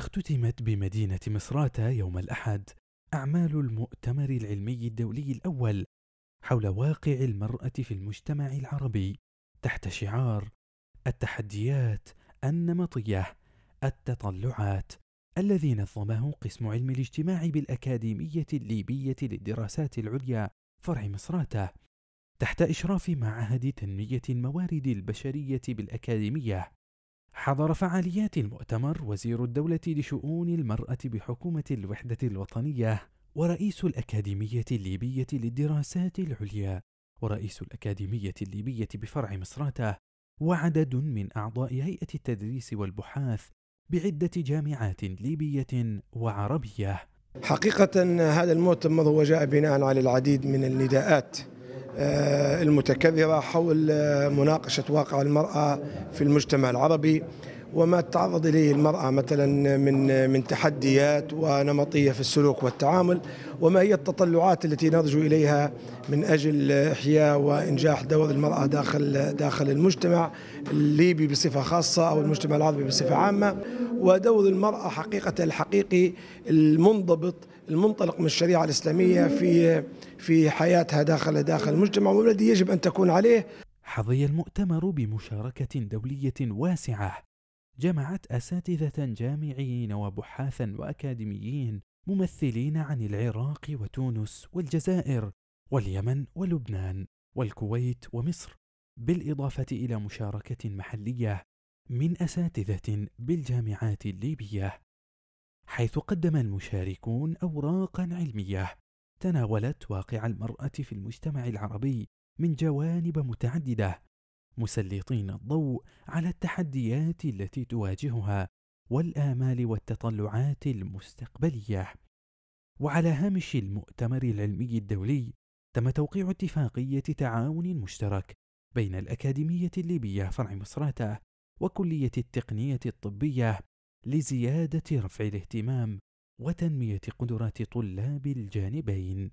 اختتمت بمدينة مصراتة يوم الأحد أعمال المؤتمر العلمي الدولي الأول حول واقع المرأة في المجتمع العربي تحت شعار التحديات النمطية التطلعات الذي نظمه قسم علم الاجتماع بالأكاديمية الليبية للدراسات العليا فرع مصراتة تحت إشراف معهد تنمية الموارد البشرية بالأكاديمية حضر فعاليات المؤتمر وزير الدولة لشؤون المرأة بحكومة الوحدة الوطنية ورئيس الأكاديمية الليبية للدراسات العليا ورئيس الأكاديمية الليبية بفرع مصراته وعدد من أعضاء هيئة التدريس والبحاث بعدة جامعات ليبية وعربية حقيقة هذا المؤتمر هو جاء بناء على العديد من النداءات آه، المتكررة حول مناقشة واقع المرأة في المجتمع العربي وما تتعرض اليه المراه مثلا من من تحديات ونمطيه في السلوك والتعامل وما هي التطلعات التي نرجو اليها من اجل احياء وانجاح دور المراه داخل داخل المجتمع الليبي بصفه خاصه او المجتمع العربي بصفه عامه ودور المرأة حقيقة الحقيقي المنضبط المنطلق من الشريعة الإسلامية في في حياتها داخل داخل المجتمع والذي يجب أن تكون عليه حظي المؤتمر بمشاركة دولية واسعة جمعت أساتذة جامعيين وبحاثا وأكاديميين ممثلين عن العراق وتونس والجزائر واليمن ولبنان والكويت ومصر بالإضافة إلى مشاركة محلية من أساتذة بالجامعات الليبية حيث قدم المشاركون أوراقا علمية تناولت واقع المرأة في المجتمع العربي من جوانب متعددة مسلطين الضوء على التحديات التي تواجهها والآمال والتطلعات المستقبلية وعلى هامش المؤتمر العلمي الدولي تم توقيع اتفاقية تعاون مشترك بين الأكاديمية الليبية فرع مصراتة وكلية التقنية الطبية لزيادة رفع الاهتمام وتنمية قدرات طلاب الجانبين